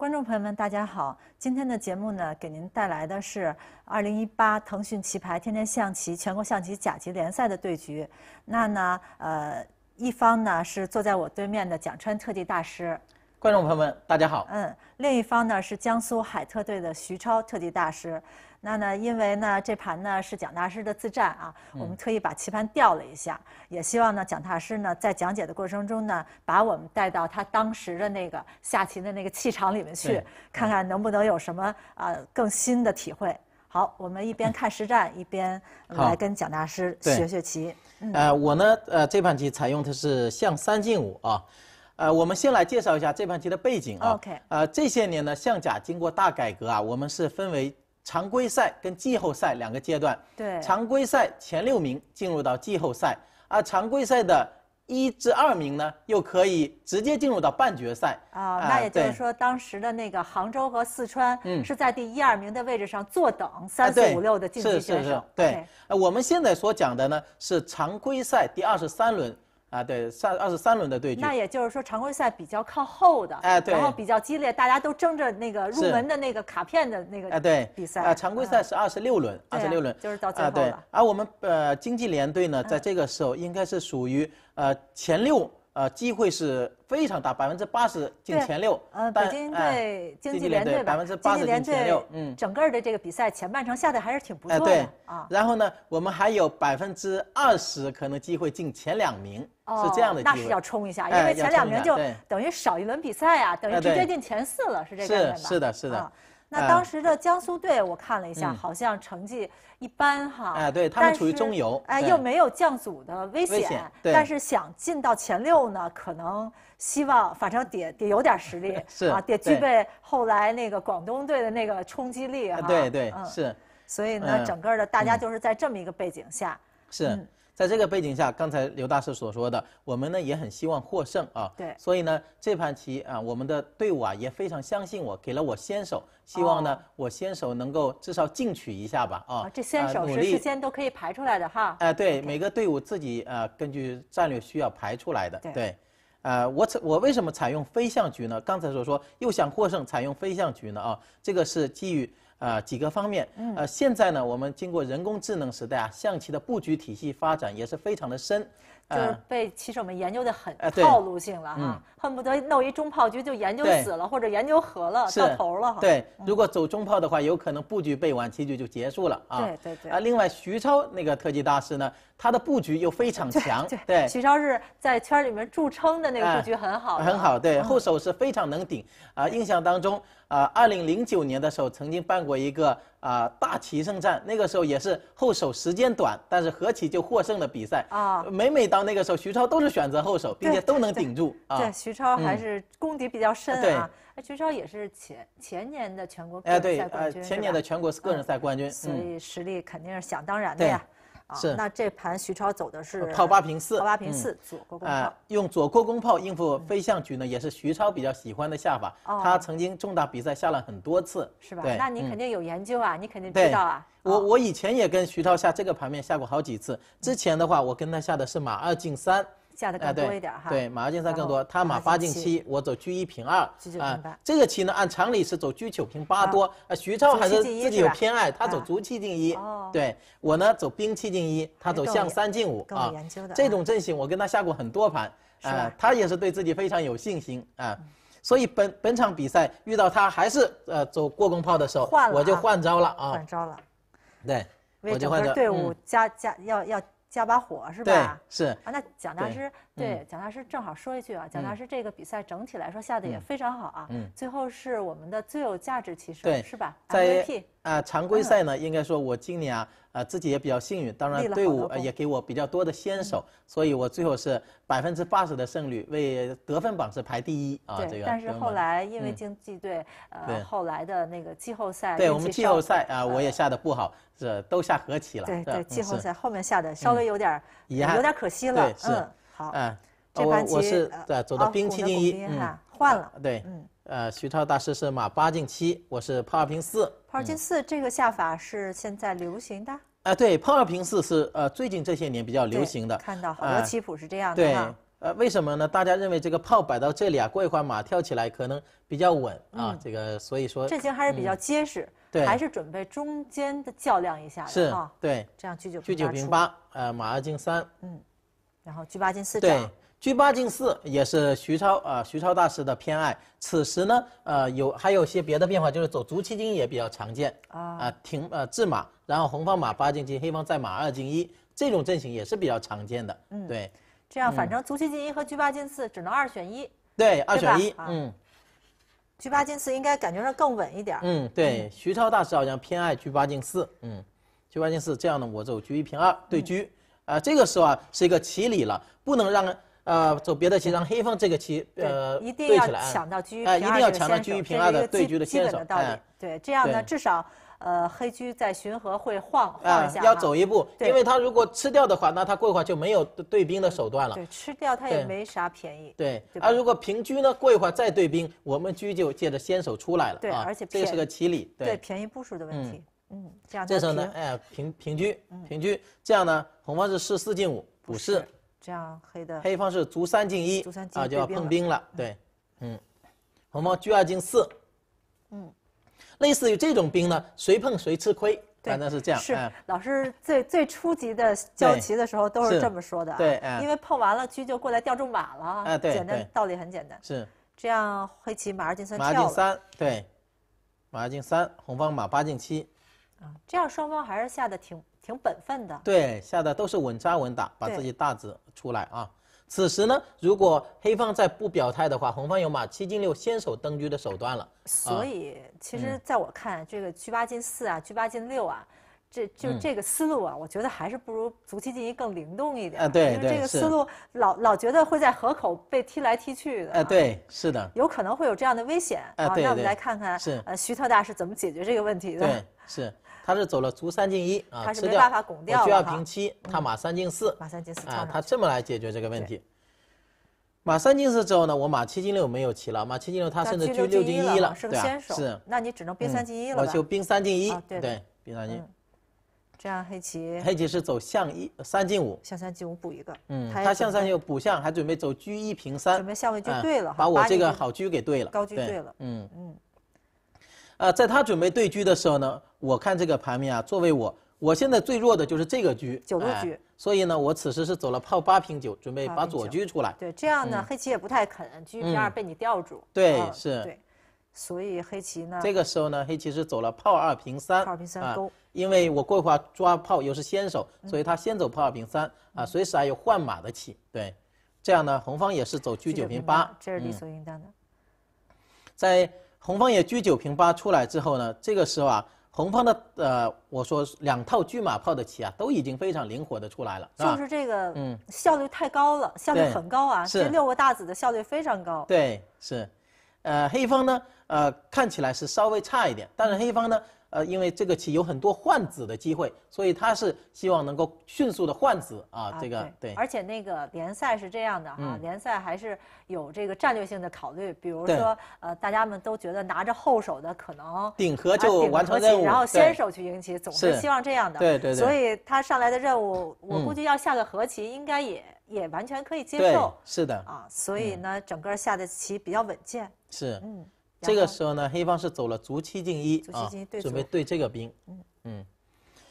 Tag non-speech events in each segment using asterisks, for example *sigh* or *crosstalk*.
观众朋友们，大家好！今天的节目呢，给您带来的是二零一八腾讯棋牌天天象棋全国象棋甲级联赛的对局。那呢，呃，一方呢是坐在我对面的蒋川特级大师。观众朋友们，大家好。嗯，另一方呢是江苏海特队的徐超特级大师。那呢？因为呢，这盘呢是蒋大师的自战啊，我们特意把棋盘调了一下，也希望呢蒋大师呢在讲解的过程中呢，把我们带到他当时的那个下棋的那个气场里面去，看看能不能有什么啊更新的体会。好，我们一边看实战，一边 *laughs* 来跟蒋大师学学棋。呃，我呢，呃，这盘棋采用的是象三进五啊，呃，我们先来介绍一下这盘棋的背景啊。OK。呃，这些年呢，象甲经过大改革啊，我们是分为。常规赛跟季后赛两个阶段，对，常规赛前六名进入到季后赛，而常规赛的一至二名呢，又可以直接进入到半决赛。啊，那也就是说，当时的那个杭州和四川是在第一二名的位置上坐等三四五六的晋级。是是是，对。呃，我们现在所讲的呢，是常规赛第二十三轮。啊，对，三二十三轮的对决，那也就是说常规赛比较靠后的，哎，对，然后比较激烈，大家都争着那个入门的那个卡片的那个，哎，对，比赛，啊，常规赛是二十六轮，二十六轮，就是到最后了。而我们呃经济联队呢，在这个时候应该是属于呃前六。呃，机会是非常大，百分之八十进前六。嗯，北京队经济联队百分之八十进前六，嗯。整个的这个比赛前半程下的还是挺不错的啊。然后呢，我们还有百分之二十可能机会进前两名，是这样的机会。那是要冲一下，因为前两名就等于少一轮比赛啊，等于直接进前四了，是这样的。是是的是的。那当时的江苏队，我看了一下，好像成绩一般哈。哎，对他们处于中游，哎，又没有降组的危险。危险。但是想进到前六呢，可能希望，反正得得有点实力，*laughs* 啊，得具备后来那个广东队的那个冲击力哈。对对是，所以呢，整个的大家就是在这么一个背景下是。在这个背景下，刚才刘大师所说的，我们呢也很希望获胜啊。对。所以呢，这盘棋啊，我们的队伍啊也非常相信我，给了我先手，希望呢我先手能够至少进取一下吧啊。这先手是事先都可以排出来的哈。哎，对，每个队伍自己呃根据战略需要排出来的。对。呃，我采我为什么采用飞象局呢？刚才所说又想获胜，采用飞象局呢啊，这个是基于。啊，几个方面。呃，现在呢，我们经过人工智能时代啊，象棋的布局体系发展也是非常的深。就是被棋手们研究的很套路性了哈，恨不得弄一中炮局就研究死了，或者研究和了，到头了。哈。对，如果走中炮的话，有可能布局背完，棋局就结束了啊。对对对。啊，另外徐超那个特级大师呢？他的布局又非常强，对徐超是在圈里面著称的那个布局很好，很好。对后手是非常能顶啊！印象当中，啊，二零零九年的时候曾经办过一个啊大棋圣战，那个时候也是后手时间短，但是何棋就获胜了比赛啊。每每到那个时候，徐超都是选择后手，并且都能顶住啊。对徐超还是功底比较深啊。哎，徐超也是前前年的全国个人赛冠军，前年的全国个人赛冠军，所以实力肯定是想当然的呀。是，那这盘徐超走的是炮八平四，炮八平四，左过弓炮。用左过弓炮应付飞象局呢，也是徐超比较喜欢的下法。他曾经重大比赛下了很多次，是吧？那你肯定有研究啊，你肯定知道啊。我我以前也跟徐超下这个盘面下过好几次。之前的话，我跟他下的是马二进三。下的更多一点哈，对马二进三更多，他马八进七，我走车一平二啊，这个棋呢按常理是走车九平八多，啊徐超还是自己有偏爱，他走卒七进一，对我呢走兵七进一，他走象三进五啊，这种阵型我跟他下过很多盘啊，他也是对自己非常有信心啊，所以本本场比赛遇到他还是呃走过宫炮的时候，我就换招了啊，换招了，对，为整个队伍加加要要。加把火是吧？是啊，那蒋大师对蒋大师正好说一句啊，蒋大师这个比赛整体来说下的也非常好啊，最后是我们的最有价值棋手，是吧？MVP 啊，常规赛呢，应该说我今年。啊啊，自己也比较幸运，当然队伍也给我比较多的先手，所以我最后是百分之八十的胜率，为得分榜是排第一啊。但是后来因为经济队，呃，后来的那个季后赛，对，我们季后赛啊，我也下的不好，是都下和棋了。对对，季后赛后面下的稍微有点遗憾，有点可惜了。对，是。好。嗯，这盘棋走到兵七进一，换了。对，嗯。呃，徐超大师是马八进七，我是炮二平四。炮二进四这个下法是现在流行的。哎，对，炮二平四是呃最近这些年比较流行的。看到，好多棋谱是这样的哈。对。呃，为什么呢？大家认为这个炮摆到这里啊，过一会儿马跳起来可能比较稳啊。这个所以说阵型还是比较结实，还是准备中间的较量一下是啊，对，这样。是。对。这样，九九平八。九九平八。呃，马二进三。嗯。然后，车八进四这对。居八进四也是徐超啊，徐超大师的偏爱。此时呢，呃，有还有些别的变化，就是走卒七进也比较常见啊。停呃，制马，然后红方马八进七，黑方在马二进一，这种阵型也是比较常见的。嗯，对，这样反正卒七进一和居八进四只能二选一。对，二选一。嗯，居八进四应该感觉上更稳一点儿。嗯，对，徐超大师好像偏爱居八进四。嗯，居八进四，这样呢，我就居一平二对居。啊，这个时候啊是一个起理了，不能让。呃，走别的棋，让黑方这个棋呃一定抢到来。哎，一定要抢到车于平二的对局的先手，的道理。对，这样呢，至少呃黑车在巡河会晃晃一下。要走一步，因为它如果吃掉的话，那它过一会儿就没有对兵的手段了。对，吃掉它也没啥便宜。对。而如果平车呢，过一会儿再对兵，我们车就借着先手出来了。对，而且这是个棋理。对，便宜步数的问题。嗯，这样。这时候呢，哎，平平车，平车，这样呢，红方是四四进五，不是。这样黑的黑方是卒三进一，卒啊就要碰兵了，对，嗯，红方车二进四，嗯，类似于这种兵呢，谁碰谁吃亏，反正是这样。是老师最最初级的教棋的时候都是这么说的，对，因为碰完了车就过来吊住马了，啊，对，简单道理很简单，是这样，黑棋马二进三，马进三，对，马二进三，红方马八进七，啊，这样双方还是下的挺。挺本分的，对下的都是稳扎稳打，把自己大子出来啊。此时呢，如果黑方再不表态的话，红方有马七进六先手登车的手段了。所以，其实在我看，这个车八进四啊，车八进六啊，这就这个思路啊，我觉得还是不如足七进一更灵动一点。啊，对因为这个思路老老觉得会在河口被踢来踢去的。啊，对是的。有可能会有这样的危险啊。那我们来看看是呃徐特大师怎么解决这个问题的。对是。他是走了卒三进一啊，他吃掉我需要平七，他马三进四，马三进四啊，他这么来解决这个问题。马三进四之后呢，我马七进六没有棋了，马七进六他甚至就六进一了，对，是，那你只能兵三进一了，我就兵三进一，对，兵三进一。这样黑棋，黑棋是走象一三进五，象三进五补一个，嗯，他象三进五补象，还准备走车一平三，准备下位就对了，把我这个好车给对了，高车对了，嗯嗯。呃，在他准备对车的时候呢。我看这个盘面啊，作为我，我现在最弱的就是这个车，九路车，所以呢，我此时是走了炮八平九，准备把左车出来。对，这样呢，黑棋也不太肯，平边被你吊住。对，是。对，所以黑棋呢，这个时候呢，黑棋是走了炮二平三，炮二平三啊，因为我过一会儿抓炮又是先手，所以他先走炮二平三啊，随时还有换马的气。对，这样呢，红方也是走车九平八，这是理所应当的。在红方也车九平八出来之后呢，这个时候啊。红方的呃，我说两套巨马炮的棋啊，都已经非常灵活的出来了，就是这个嗯效率太高了，效率很高啊，这六个大子的效率非常高，对是，呃黑方呢呃看起来是稍微差一点，但是黑方呢。呃，因为这个棋有很多换子的机会，所以他是希望能够迅速的换子啊。这个对。而且那个联赛是这样的哈，联赛还是有这个战略性的考虑，比如说呃，大家们都觉得拿着后手的可能顶和就完成任务，然后先手去赢棋，总是希望这样的。对对对。所以他上来的任务，*laughs* 我估计要下个和棋，应该也也完全可以接受。是的。啊，所以呢，整个下的棋比较稳健。是。嗯。这个时候呢，黑方是走了卒七进一，准备对这个兵。嗯嗯，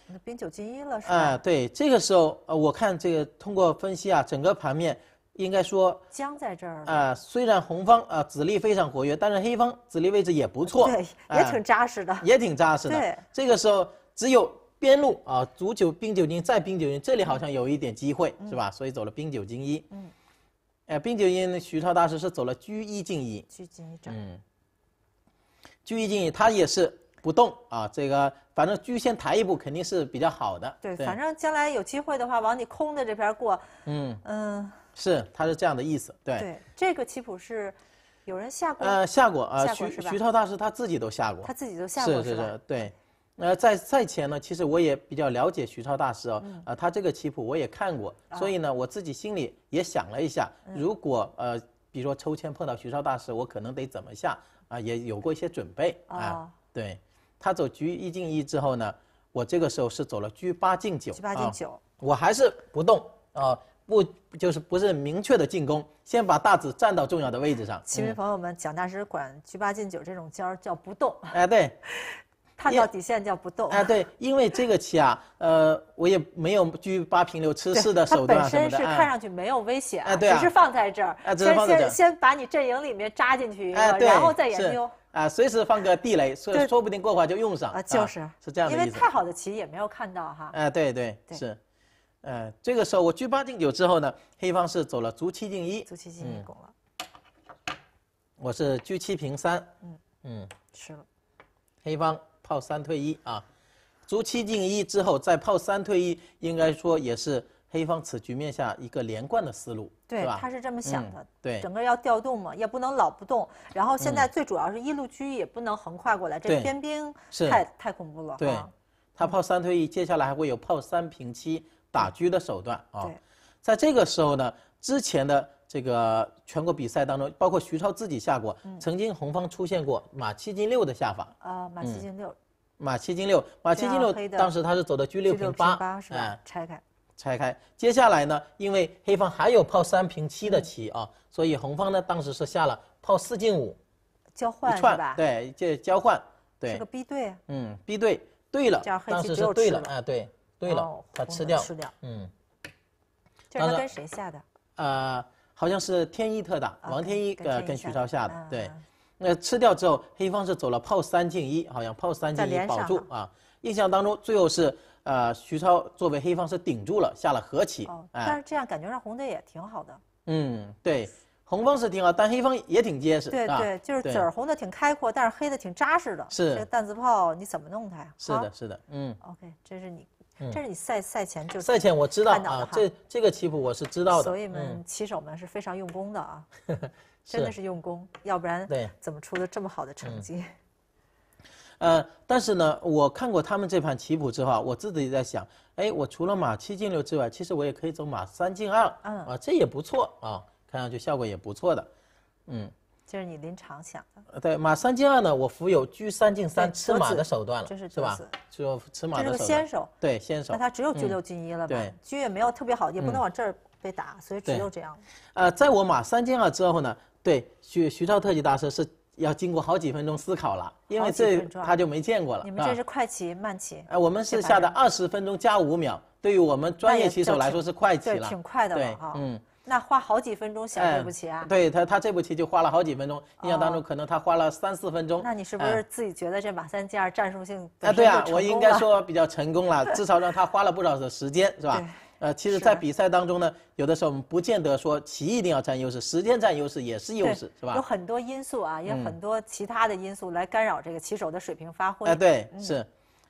那兵九进一了是吧？啊，对，这个时候呃，我看这个通过分析啊，整个盘面应该说僵在这儿了。啊，虽然红方啊子力非常活跃，但是黑方子力位置也不错，对，也挺扎实的。也挺扎实的。对，这个时候只有边路啊，卒九兵九进再兵九进，这里好像有一点机会是吧？所以走了兵九进一。嗯，哎，兵九进一，徐超大师是走了车一进一。车一进一，嗯。聚一聚，他也是不动啊。这个反正聚先抬一步，肯定是比较好的。对，反正将来有机会的话，往你空的这边过。嗯嗯。是，他是这样的意思。对。对，这个棋谱是有人下过。呃，下过啊，徐徐超大师他自己都下过。他自己都下过。是是是，对。那在赛前呢，其实我也比较了解徐超大师哦。嗯。啊，他这个棋谱我也看过，所以呢，我自己心里也想了一下，如果呃，比如说抽签碰到徐超大师，我可能得怎么下。啊，也有过一些准备啊，对，他走车一进一之后呢，我这个时候是走了车八进九车八进九，我还是不动啊，不就是不是明确的进攻，先把大子站到重要的位置上。棋迷朋友们，蒋大师管车八进九这种儿叫不动。哎，对。*laughs* 探到底线叫不动啊！对，因为这个棋啊，呃，我也没有居八平六吃四的手段什么的本身是看上去没有危险啊，只是放在这儿。啊，这先先把你阵营里面扎进去一个，然后再研究。啊，随时放个地雷，说说不定过会儿就用上啊。就是是这样的因为太好的棋也没有看到哈。哎，对对是，呃，这个时候我居八进九之后呢，黑方是走了卒七进一，卒七进一拱了。我是居七平三，嗯嗯，吃了，黑方。炮三退一啊，卒七进一之后再炮三退一，应该说也是黑方此局面下一个连贯的思路，对他是这么想的，对，整个要调动嘛，也不能老不动。然后现在最主要是一路车也不能横跨过来，这边兵太太恐怖了。对，他炮三退一，接下来还会有炮三平七打车的手段啊。在这个时候呢，之前的。这个全国比赛当中，包括徐超自己下过，曾经红方出现过马七进六的下法啊，马七进六，马七进六，马七进六，当时他是走的车六平八，哎，拆开，拆开。接下来呢，因为黑方还有炮三平七的棋啊，所以红方呢当时是下了炮四进五，交换吧？对，这交换，对，是个 B 对。嗯，B 对，对了，当时是对了啊，对，对了，他吃掉，吃掉，嗯。这是他跟谁下的？啊。好像是天一特大，王天一呃跟徐超下的对，那吃掉之后，黑方是走了炮三进一，好像炮三进一保住啊。印象当中最后是呃徐超作为黑方是顶住了，下了和棋。哦，但是这样感觉上红队也挺好的。嗯，对，红方是挺好，但黑方也挺结实。对对，就是子儿红的挺开阔，但是黑的挺扎实的。是。这个弹子炮你怎么弄它呀？是的，是的，嗯，OK，这是你。这是你赛赛前就赛前我知道啊，这这个棋谱我是知道的。所以们棋手们是非常用功的啊，*laughs* 真的是用功，要不然对怎么出的这么好的成绩？呃，但是呢，我看过他们这盘棋谱之后，我自己在想，哎，我除了马七进六之外，其实我也可以走马三进二，啊，这也不错啊，看上去效果也不错的，嗯。就是你临场想的，对马三进二呢，我服有居三进三吃马的手段了，是吧？就吃马的手段。这是先手，对先手。那他只有居六进一了吧？对，居也没有特别好，也不能往这儿被打，所以只有这样。呃，在我马三进二之后呢，对徐徐超特级大师是要经过好几分钟思考了，因为这他就没见过了。你们这是快棋、慢棋？哎，我们是下的二十分钟加五秒，对于我们专业棋手来说是快棋了，对，挺快的了，哈，嗯。那花好几分钟想这步棋啊？对他，他这步棋就花了好几分钟。印象当中，可能他花了三四分钟。那你是不是自己觉得这马三进二战术性？啊，对啊，我应该说比较成功了，至少让他花了不少的时间，是吧？呃，其实，在比赛当中呢，有的时候我们不见得说棋一定要占优势，时间占优势也是优势，是吧？有很多因素啊，有很多其他的因素来干扰这个棋手的水平发挥。哎，对，是，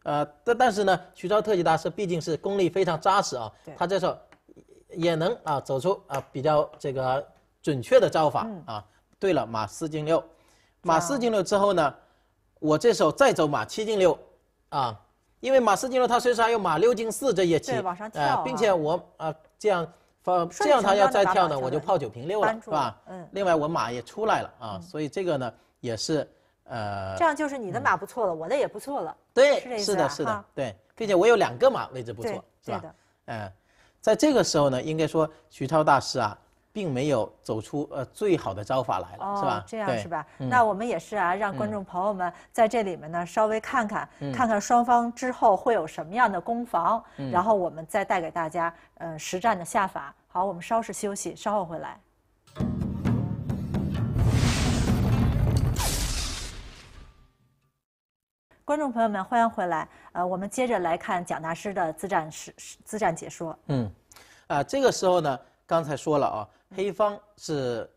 呃，但但是呢，徐超特级大师毕竟是功力非常扎实啊，他这时候。也能啊走出啊比较这个准确的招法啊。对了，马四进六，马四进六之后呢，我这时候再走马七进六啊，因为马四进六它身上有马六进四这一棋，对，往上跳，并且我啊这样放，这样它要再跳呢，我就炮九平六了，是吧？嗯，另外我马也出来了啊，所以这个呢也是呃，这样就是你的马不错了，我的也不错了，对，是的，是的，对，并且我有两个马位置不错，是吧？嗯。在这个时候呢，应该说徐超大师啊，并没有走出呃最好的招法来了，是吧？这样是吧？那我们也是啊，让观众朋友们在这里面呢稍微看看，看看双方之后会有什么样的攻防，然后我们再带给大家呃实战的下法。好，我们稍事休息，稍后回来。观众朋友们，欢迎回来。呃，我们接着来看蒋大师的自战实自战解说。嗯。啊，这个时候呢，刚才说了啊，黑方是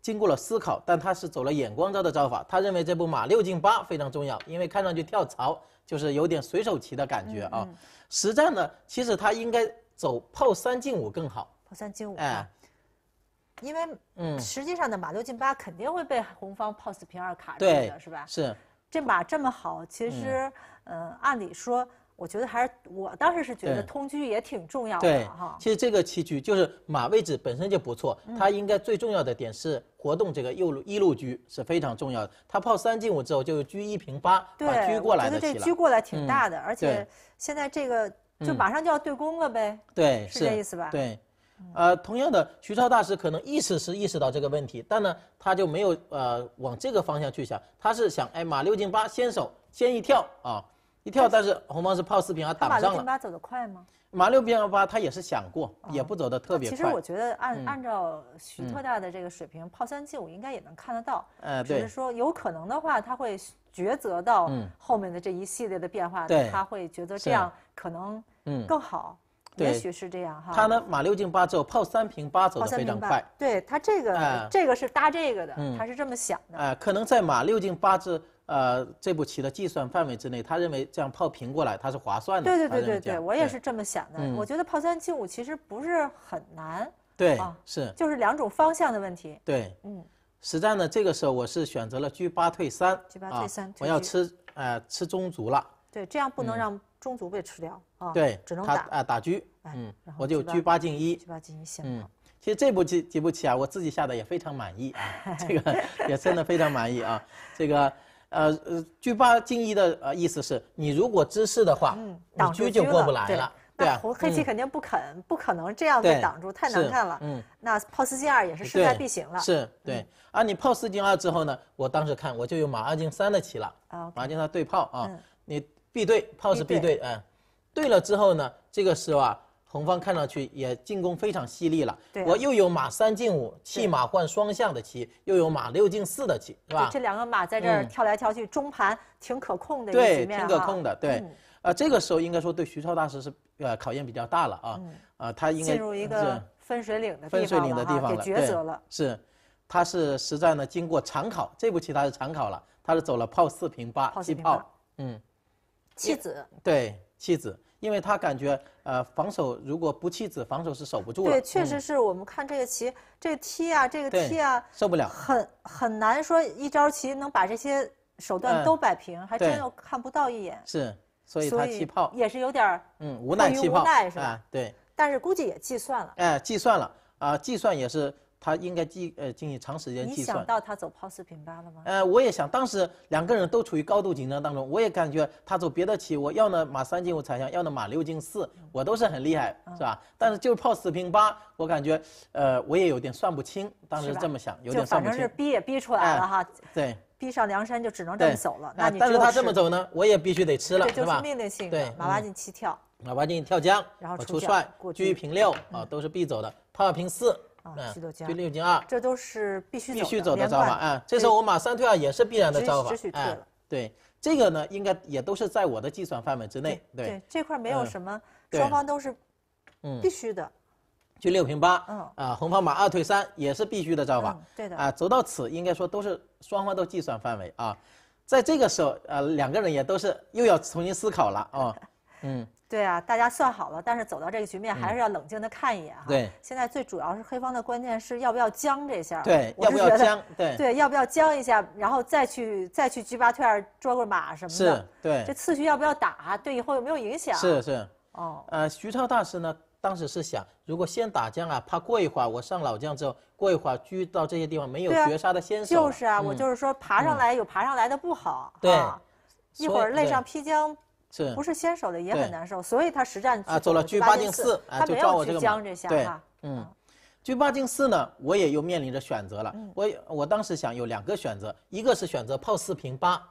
经过了思考，但他是走了眼光招的招法，他认为这步马六进八非常重要，因为看上去跳槽就是有点随手棋的感觉啊。实战呢，其实他应该走炮三进五更好，炮三进五。哎，因为嗯，实际上呢，马六进八肯定会被红方炮四平二卡住的是吧？是，这马这么好，其实嗯，按理说。我觉得还是我当时是觉得通局也挺重要的哈。其实这个棋局就是马位置本身就不错，它应该最重要的点是活动这个右路一路车是非常重要的。他炮三进五之后就车一平八，把车过来的棋。我觉得这车过来挺大的，而且现在这个就马上就要对攻了呗。对，是这意思吧？对，呃，同样的徐超大师可能意识是意识到这个问题，但呢他就没有呃往这个方向去想，他是想哎马六进八先手先一跳啊。跳，但是红方是炮四平二挡上了。马六平八走得快吗？马六平八，他也是想过，也不走得特别快。其实我觉得按按照徐特大的这个水平，炮三进五应该也能看得到。呃，只是说有可能的话，他会抉择到后面的这一系列的变化，他会觉得这样可能更好。也许是这样哈。他呢，马六进八之后，炮三平八走得非常快。对他这个这个是搭这个的，他是这么想的。哎，可能在马六进八之。呃，这步棋的计算范围之内，他认为这样炮平过来他是划算的。对对对对对，我也是这么想的。我觉得炮三进五其实不是很难。对，是，就是两种方向的问题。对，嗯，实战呢，这个时候我是选择了车八退三，车八退三，我要吃，呃，吃中卒了。对，这样不能让中卒被吃掉啊。对，只能打啊，打车，嗯，我就车八进一，车八进一，行。嗯，其实这步棋这步棋啊，我自己下的也非常满意啊，*laughs* 这个也真的非常满意啊，这个。呃呃，车八进一的呃意思是你如果之势的话，五车就过不来了。那红黑棋肯定不肯，不可能这样子挡住，太难看了。嗯，那炮四进二也是势在必行了。是对啊，你炮四进二之后呢，我当时看我就用马二进三的棋了。啊，马进三对炮啊，你必对炮是必对，嗯，对了之后呢，这个时候啊。红方看上去也进攻非常犀利了，我又有马三进五弃马换双象的棋，又有马六进四的棋，是吧？这两个马在这儿跳来跳去，中盘挺可控的。对，挺可控的。对，啊，这个时候应该说对徐超大师是呃考验比较大了啊，啊，他应该进入一个分水岭的地方，了，抉择了。是，他是实战呢经过长考，这步棋他是长考了，他是走了炮四平八弃炮，嗯，弃子，对，弃子。因为他感觉，呃，防守如果不弃子，防守是守不住的。对，确实是我们看这个棋，这个踢啊，这个踢啊，受不了，很很难说一招棋能把这些手段都摆平，还真又看不到一眼。是，所以他气泡也是有点儿嗯无奈无奈是吧？对。但是估计也计算了。哎，计算了啊，计算也是。他应该计呃进行长时间计算。你想到他走炮四平八了吗？呃，我也想，当时两个人都处于高度紧张当中，我也感觉他走别的棋，我要呢马三进五踩象，要呢马六进四，我都是很厉害，是吧？但是就炮四平八，我感觉，呃，我也有点算不清，当时这么想，有点算不清。反正是逼也逼出来了哈，对，逼上梁山就只能这么走了。那你说？但是他这么走呢，我也必须得吃了，是吧？就是命令性，对，马八进七跳，马八进七跳江，然后出帅，车一平六啊，都是必走的，炮平四。啊，六六进六进二，这都是必须必须走的招法啊。这时候我马三退二也是必然的招法，只许退了。对，这个呢应该也都是在我的计算范围之内。对，这块没有什么，双方都是，必须的。就六平八，嗯啊，红方马二退三也是必须的招法。对的啊，走到此应该说都是双方都计算范围啊。在这个时候呃，两个人也都是又要重新思考了啊。嗯，对啊，大家算好了，但是走到这个局面还是要冷静的看一眼哈。对，现在最主要是黑方的关键是要不要将这下。对，要不要将？对，对，要不要将一下，然后再去再去居八退二捉个马什么的。是，对。这次序要不要打？对，以后有没有影响？是是，哦。呃，徐超大师呢，当时是想，如果先打将啊，怕过一会儿我上老将之后，过一会儿居到这些地方没有绝杀的先手。就是啊，我就是说爬上来有爬上来的不好啊。对。一会儿累上披将。是，不是先手的也很难受，所以他实战啊走了车八进四，他不要去将这下哈，嗯，车八进四呢，我也又面临着选择了，我我当时想有两个选择，一个是选择炮四平八，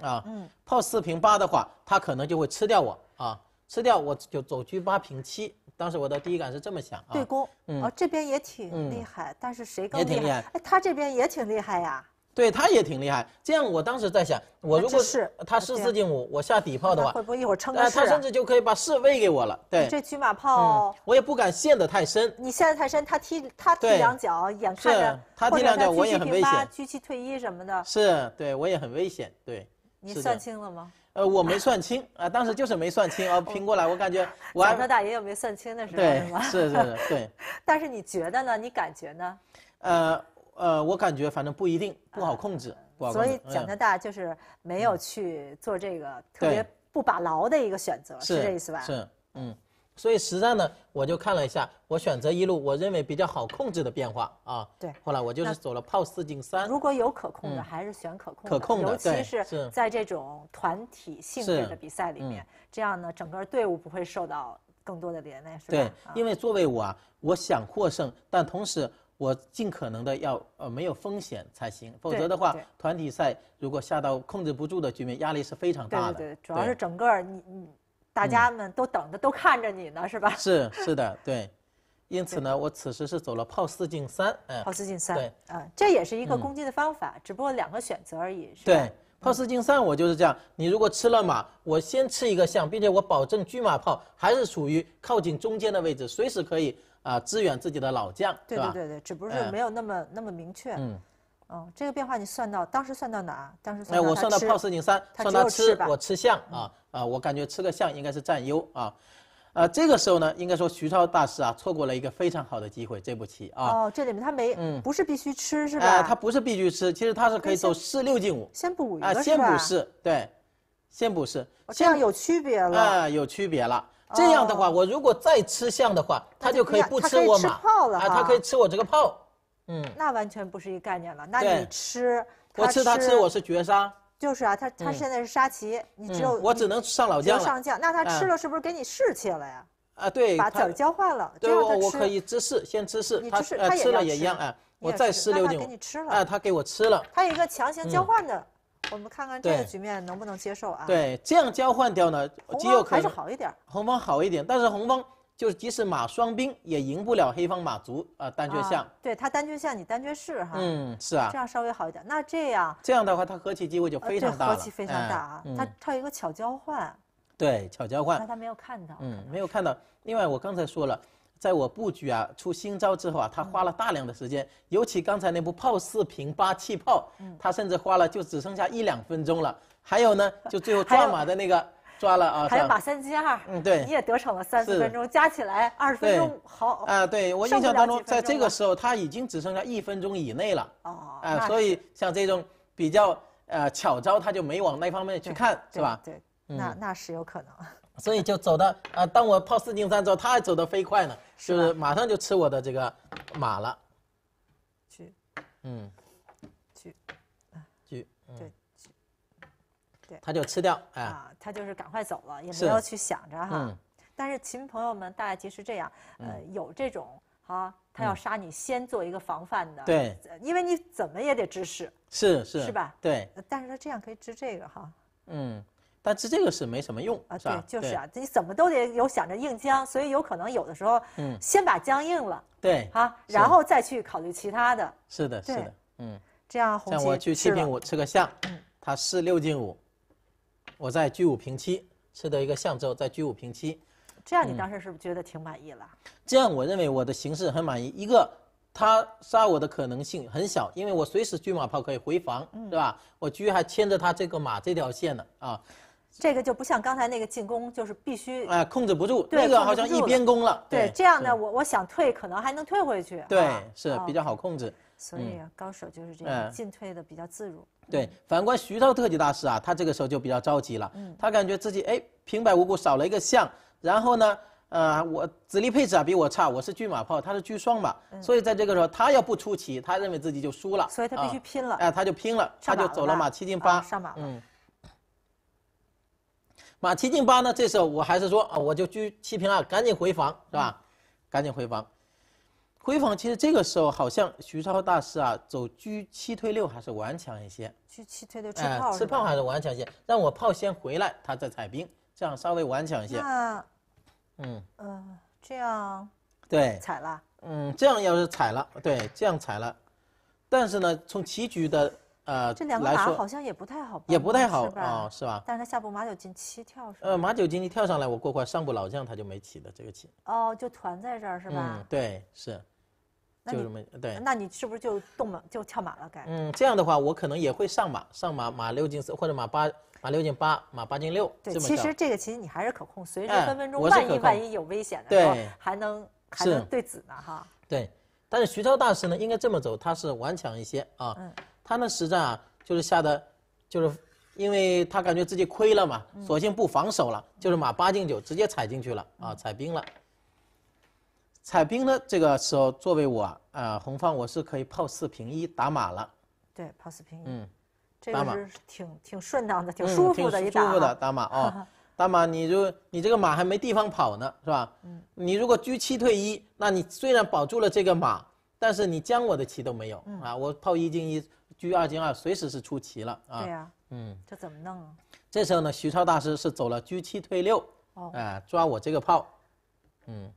啊，嗯，炮四平八的话，他可能就会吃掉我啊，吃掉我就走车八平七，当时我的第一感是这么想，对攻，嗯，啊这边也挺厉害，但是谁更厉害，哎，他这边也挺厉害呀。对他也挺厉害。这样，我当时在想，我如果是他是四进五，我下底炮的话，不一会儿撑着，他甚至就可以把四喂给我了。对，这车马炮，我也不敢陷得太深。你陷得太深，他踢他踢两脚，眼看着他踢两脚，我也很危险。军七退一什么的，是对，我也很危险。对，你算清了吗？呃，我没算清啊，当时就是没算清啊，拼过来，我感觉 *laughs* 我跟他大也有没算清的时候，是是是是，对。*laughs* 但是你觉得呢？你感觉呢？呃。呃，我感觉反正不一定不好控制，所以加拿大就是没有去做这个特别不把牢的一个选择，是这意思吧？是，嗯，所以实战呢，我就看了一下，我选择一路我认为比较好控制的变化啊。对。后来我就是走了炮四进三。如果有可控的，还是选可控的。可控的。尤其是在这种团体性质的比赛里面，这样呢，整个队伍不会受到更多的连累，是吧？对，因为作为我，啊，我想获胜，但同时。我尽可能的要呃没有风险才行，否则的话，团体赛如果下到控制不住的局面，压力是非常大的。对，主要是整个你你，大家们都等着都看着你呢，是吧？是是的，对。因此呢，我此时是走了炮四进三，哎，炮四进三，对，啊，这也是一个攻击的方法，只不过两个选择而已。对，炮四进三，我就是这样。你如果吃了马，我先吃一个象，并且我保证车马炮还是处于靠近中间的位置，随时可以。啊，支援自己的老将，对对对对，只不过是没有那么那么明确。嗯，哦，这个变化你算到当时算到哪？当时算哎，我算到炮四进三，算到吃我吃象啊啊，我感觉吃个象应该是占优啊呃，这个时候呢，应该说徐超大师啊错过了一个非常好的机会，这步棋啊。哦，这里面他没，嗯，不是必须吃是吧？哎，他不是必须吃，其实他是可以走四六进五。先补一个先补四，对，先补四。这样有区别了。啊，有区别了。这样的话，我如果再吃象的话，他就可以不吃我马啊，他可以吃我这个炮，嗯，那完全不是一个概念了。那你吃，我吃他吃我是绝杀。就是啊，他他现在是杀棋，你只有我只能上老将上将，那他吃了是不是给你士气了呀？啊，对，把子交换了，对，我我可以吃士，先吃士，他吃了也一样，哎，我再吃六了，哎，他给我吃了，他有一个强行交换的。我们看看这个局面能不能接受啊？对，这样交换掉呢，可方还是好一点，红方好一点。但是红方就是即使马双兵也赢不了黑方马卒啊单缺象。对他单缺象，你单缺士哈。嗯，是啊。这样稍微好一点。那这样这样的话，他和棋机会就非常大了。和棋非常大啊，他他有一个巧交换。对，巧交换。那他没有看到，嗯，没有看到。另外，我刚才说了。在我布局啊出新招之后啊，他花了大量的时间，尤其刚才那部炮四平八气炮，他甚至花了就只剩下一两分钟了。还有呢，就最后 *laughs* 抓马的那个抓了啊，还有马三进二，嗯对，你也得逞了三四分钟，加起来二十分钟好啊。对，我印象当中，在这个时候他已经只剩下一分钟以内了啊，所以像这种比较呃巧招，他就没往那方面去看，是吧？对，那那是有可能。所以就走的，呃，当我炮四进三之后，他还走得飞快呢，就是马上就吃我的这个马了。去，嗯，去，啊，去，对，去，对。他就吃掉，哎，啊，他就是赶快走了，也没有去想着哈。嗯。但是秦朋友们，大家其实这样，呃，有这种哈，他要杀你，先做一个防范的。对。因为你怎么也得支识。是是。是吧？对。但是他这样可以支这个哈。嗯。但是这个是没什么用啊，是吧？对，就是啊，你怎么都得有想着硬将。所以有可能有的时候，嗯，先把将硬了，对，啊，然后再去考虑其他的是的，是的，嗯，这样红像我去七平五吃个象，他四六进五，我在居五平七吃的一个象之后，在居五平七，这样你当时是不是觉得挺满意了？这样我认为我的形势很满意，一个他杀我的可能性很小，因为我随时车马炮可以回防，嗯，是吧？我车还牵着他这个马这条线呢，啊。这个就不像刚才那个进攻，就是必须哎，控制不住，那个好像一边攻了。对，这样呢，我我想退，可能还能退回去。对，是比较好控制。所以高手就是这样进退的比较自如。对，反观徐涛特级大师啊，他这个时候就比较着急了，他感觉自己哎平白无故少了一个象，然后呢，呃，我子力配置啊比我差，我是车马炮，他是车双马，所以在这个时候他要不出奇，他认为自己就输了，所以他必须拼了。哎，他就拼了，他就走了马七进八，上马了。马七进八呢？这时候我还是说啊，我就居七平二，赶紧回防，是吧？赶紧回防。回防其实这个时候好像徐超大师啊，走居七退六还是顽强一些。居七退六吃炮，吃炮还是顽强一些。让我炮先回来，他再踩兵，这样稍微顽强一些。那，嗯嗯，这样对踩了。嗯，这样要是踩了，对，这样踩了。但是呢，从棋局的。呃，这两个马好像也不太好，也不太好啊，是吧？但是他下步马九进七跳是？呃，马九进七跳上来，我过快，上步老将他就没起的这个棋。哦，就团在这儿是吧？嗯，对，是，就这么对。那你是不是就动马就跳马了？该嗯，这样的话我可能也会上马，上马马六进四或者马八马六进八马八进六。对，其实这个其实你还是可控，随时分分钟，万一万一有危险的时候，还能还能对子呢哈。对，但是徐超大师呢，应该这么走，他是顽强一些啊。嗯。他那实战啊，就是下的，就是因为他感觉自己亏了嘛，索性不防守了，就是马八进九直接踩进去了啊，踩兵了。踩兵呢，这个时候作为我啊，红方我是可以炮四平一打马了。对，炮四平一。嗯。打马。这个是挺挺顺当的，挺舒服的一打。挺舒服的打马啊，*laughs* 打马，你就你这个马还没地方跑呢，是吧？嗯。你如果车七退一，那你虽然保住了这个马，但是你将我的棋都没有啊，我炮一进一。居二进二，随时是出奇了啊！对呀，嗯，这怎么弄啊？这时候呢，徐超大师是走了居七退六，哎，抓我这个炮，嗯，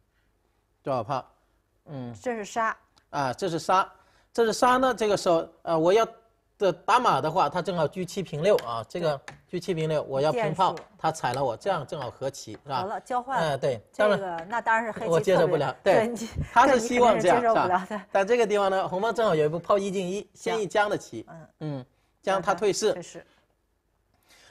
抓我炮？嗯，这是杀。啊，这是杀，这是杀呢。这个时候，呃，我要的打马的话，他正好居七平六啊，这个。去七零六，我要平炮，他踩了我，这样正好和棋，是吧？好了，交换嗯，对，当这个那当然是黑棋我 *laughs* 接受不了，对，他是希望这样，是吧？但这个地方呢，红方正好有一步炮一进一，先一将的棋，嗯嗯，将他退士。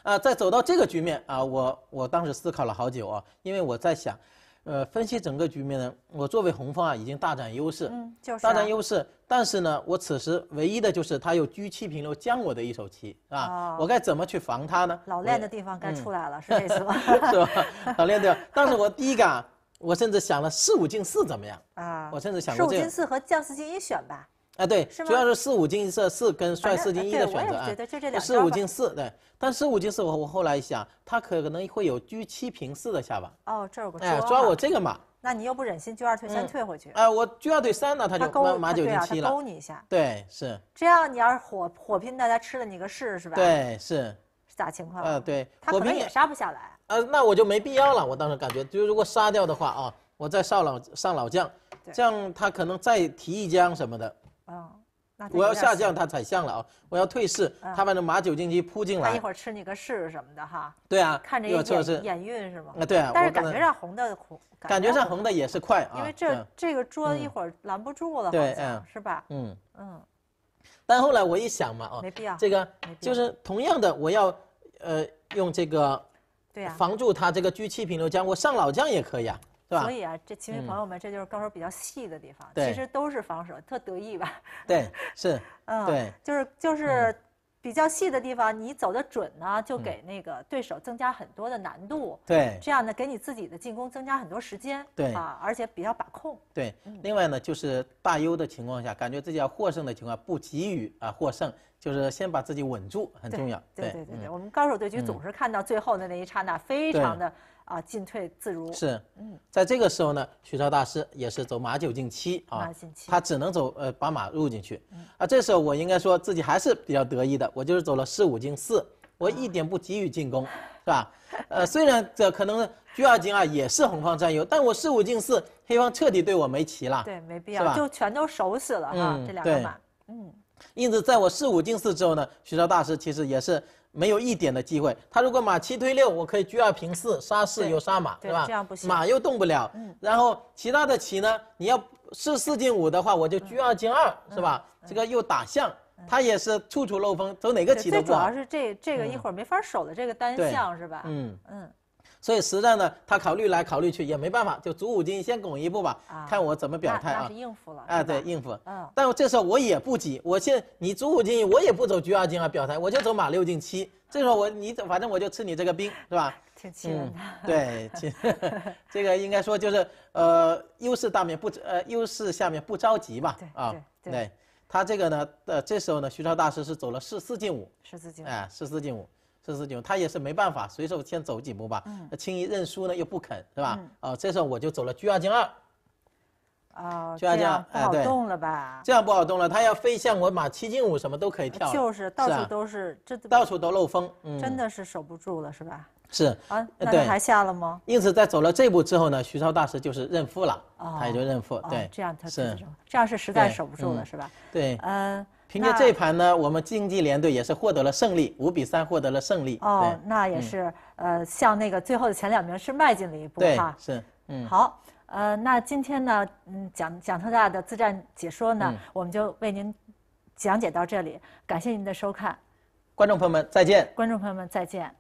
啊，再走到这个局面啊，我我当时思考了好久啊，因为我在想。呃，分析整个局面呢，我作为红方啊，已经大占优势，嗯，就是、大占优势。但是呢，我此时唯一的就是他有居七平六将我的一手棋，啊，我该怎么去防他呢？老练的地方该出来了，是这意思吗？*laughs* 是吧，老练的，但是我第一感，我甚至想了四五进四怎么样？啊，我甚至想四五进四和将四进一选吧。啊，对，主要是四五进四，四跟帅四进一的选择啊。四五进四，对。但四五进四，我我后来想，他可能会有车七平四的下法。哦，这儿有个哎，抓我这个马。那你又不忍心车二退三退回去。哎，我车二退三呢，他就马马九进七了。勾你一下。对，是。这样，你要是火火拼，大他吃了你个士，是吧？对，是。是咋情况？呃，对，他可能也杀不下来。呃，那我就没必要了。我当时感觉，就是如果杀掉的话啊，我再上老上老将，这样他可能再提一将什么的。哦，我要下降，他踩象了啊！我要退市，他把那马九进一扑进来，他一会儿吃你个士什么的哈。对啊，看着有点眼晕是吗？啊对，啊。但是感觉上红的红，感觉上红的也是快啊，因为这这个桌一会儿拦不住了，好像是吧？嗯嗯，但后来我一想嘛，哦，没必要，这个就是同样的，我要呃用这个，对啊，防住他这个聚气平流将，我上老将也可以啊。所以啊，这棋迷朋友们，这就是高手比较细的地方。其实都是防守，特得意吧？对，*laughs* 是，嗯，对，就是就是，比较细的地方，你走的准呢，就给那个对手增加很多的难度。对，这样呢，给你自己的进攻增加很多时间。对啊，而且比较把控。对，另外呢，就是大优的情况下，感觉自己要获胜的情况，不急于啊获胜，就是先把自己稳住，很重要。对对对对，我们高手对局总是看到最后的那一刹那，非常的。啊，进退自如是，嗯，在这个时候呢，徐超大师也是走马九进七啊，他只能走呃把马入进去，啊，这时候我应该说自己还是比较得意的，我就是走了四五进四，我一点不急于进攻，是吧？呃，虽然这可能居二进二也是红方占优，但我四五进四，黑方彻底对我没棋了，对，没必要，就全都守死了哈，这两个马，嗯，因此在我四五进四之后呢，徐超大师其实也是。没有一点的机会。他如果马七推六，我可以车二平四杀四，又杀马，是吧？这样不行，马又动不了。然后其他的棋呢？你要是四进五的话，我就车二进二是吧？这个又打象，他也是处处漏风，走哪个棋都。最主要是这这个一会儿没法守的这个单象是吧？嗯嗯。所以实在呢，他考虑来考虑去也没办法，就卒五进先拱一步吧，看我怎么表态啊？那是应付了。哎，对，应付。嗯。但这时候我也不急，我现你卒五进，我也不走车二进啊，表态，我就走马六进七。这时候我你反正我就吃你这个兵，是吧？*laughs* 挺亲的。对，亲。*laughs* 这个应该说就是呃，优势大面不呃，优势下面不着急吧？对。啊。对。他这个呢，呃，这时候呢，徐超大师是走了四四进五。十四进。哎，十四进五。四十九，他也是没办法，随手先走几步吧。嗯。轻易认输呢又不肯，是吧？嗯。啊，这时候我就走了，车二进二。啊。居二进二，这样不好动了吧？这样不好动了，他要飞象，我马七进五什么都可以跳。就是到处都是这。到处都漏风。嗯。真的是守不住了，是吧？是。啊，那他还下了吗？因此，在走了这步之后呢，徐超大师就是认负了，他也就认负，对。这样他是这样是实在守不住了，是吧？对。嗯。凭借这一盘呢，我们竞技联队也是获得了胜利，五比三获得了胜利。哦，那也是呃，向那个最后的前两名是迈进了一步，哈。是，嗯，好，呃，那今天呢，嗯，蒋蒋特大的自战解说呢，我们就为您讲解到这里，感谢您的收看，观众朋友们再见，观众朋友们再见。